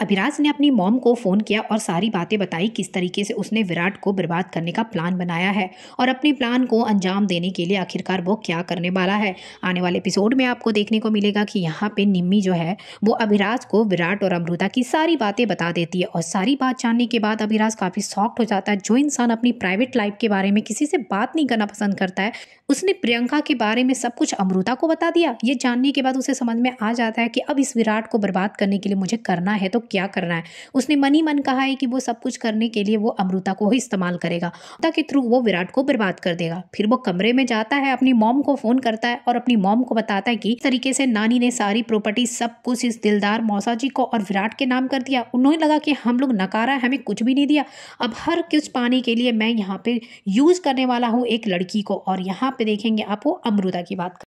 अभिराज ने अपनी मॉम को फ़ोन किया और सारी बातें बताई किस तरीके से उसने विराट को बर्बाद करने का प्लान बनाया है और अपने प्लान को अंजाम देने के लिए आखिरकार वो क्या करने वाला है आने वाले एपिसोड में आपको देखने को मिलेगा कि यहाँ पे निम्मी जो है वो अभिराज को विराट और अमृता की सारी बातें बता देती है और सारी बात जानने के बाद अभिराज काफ़ी सॉफ्ट हो जाता है जो इंसान अपनी प्राइवेट लाइफ के बारे में किसी से बात नहीं करना पसंद करता है उसने प्रियंका के बारे में सब कुछ अमृता को बता दिया ये जानने के बाद उसे समझ में आ जाता है कि अब इस विराट को बर्बाद करने के लिए मुझे करना है तो क्या करना है उसने मन ही मन कहा है कि वो सब कुछ करने के लिए वो अमृता को ही इस्तेमाल करेगा के थ्रू वो विराट को बर्बाद कर देगा फिर वो कमरे में जाता है अपनी मॉम को फोन करता है और अपनी मॉम को बताता है कि इस तरीके से नानी ने सारी प्रॉपर्टी सब कुछ इस दिलदार मौसा जी को और विराट के नाम कर दिया उन्होंने लगा कि हम लोग नकारा हमें कुछ भी नहीं दिया अब हर कुछ पाने के लिए मैं यहाँ पे यूज़ करने वाला हूँ एक लड़की को और यहाँ पे देखेंगे आप वो अमृता की बात